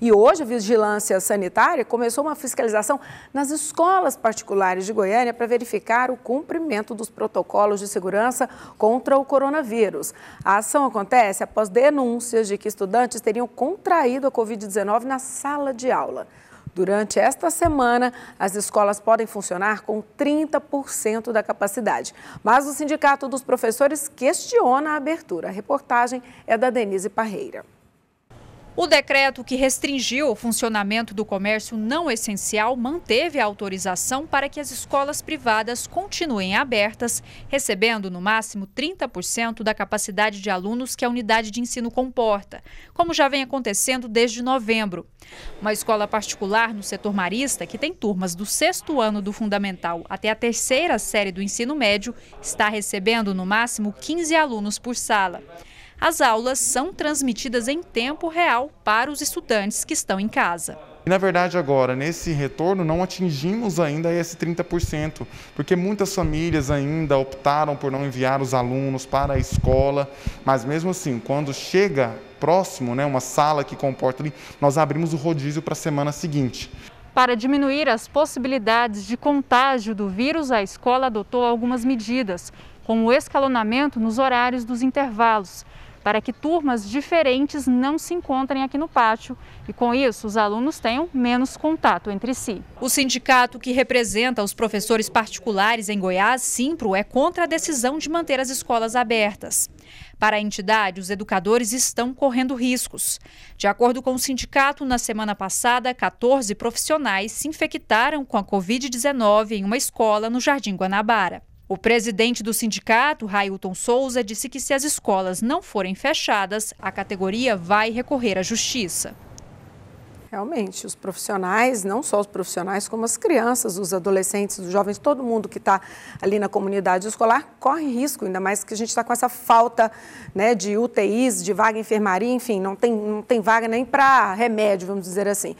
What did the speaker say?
E hoje a Vigilância Sanitária começou uma fiscalização nas escolas particulares de Goiânia para verificar o cumprimento dos protocolos de segurança contra o coronavírus. A ação acontece após denúncias de que estudantes teriam contraído a Covid-19 na sala de aula. Durante esta semana, as escolas podem funcionar com 30% da capacidade. Mas o Sindicato dos Professores questiona a abertura. A reportagem é da Denise Parreira. O decreto que restringiu o funcionamento do comércio não essencial manteve a autorização para que as escolas privadas continuem abertas, recebendo no máximo 30% da capacidade de alunos que a unidade de ensino comporta, como já vem acontecendo desde novembro. Uma escola particular no setor marista, que tem turmas do sexto ano do fundamental até a terceira série do ensino médio, está recebendo no máximo 15 alunos por sala. As aulas são transmitidas em tempo real para os estudantes que estão em casa. Na verdade, agora, nesse retorno, não atingimos ainda esse 30%, porque muitas famílias ainda optaram por não enviar os alunos para a escola, mas mesmo assim, quando chega próximo, né, uma sala que comporta ali, nós abrimos o rodízio para a semana seguinte. Para diminuir as possibilidades de contágio do vírus, a escola adotou algumas medidas com o escalonamento nos horários dos intervalos, para que turmas diferentes não se encontrem aqui no pátio e, com isso, os alunos tenham menos contato entre si. O sindicato que representa os professores particulares em Goiás, Simpro, é contra a decisão de manter as escolas abertas. Para a entidade, os educadores estão correndo riscos. De acordo com o sindicato, na semana passada, 14 profissionais se infectaram com a Covid-19 em uma escola no Jardim Guanabara. O presidente do sindicato, Railton Souza, disse que se as escolas não forem fechadas, a categoria vai recorrer à justiça. Realmente, os profissionais, não só os profissionais, como as crianças, os adolescentes, os jovens, todo mundo que está ali na comunidade escolar corre risco, ainda mais que a gente está com essa falta né, de UTIs, de vaga em enfermaria, enfim, não tem, não tem vaga nem para remédio, vamos dizer assim.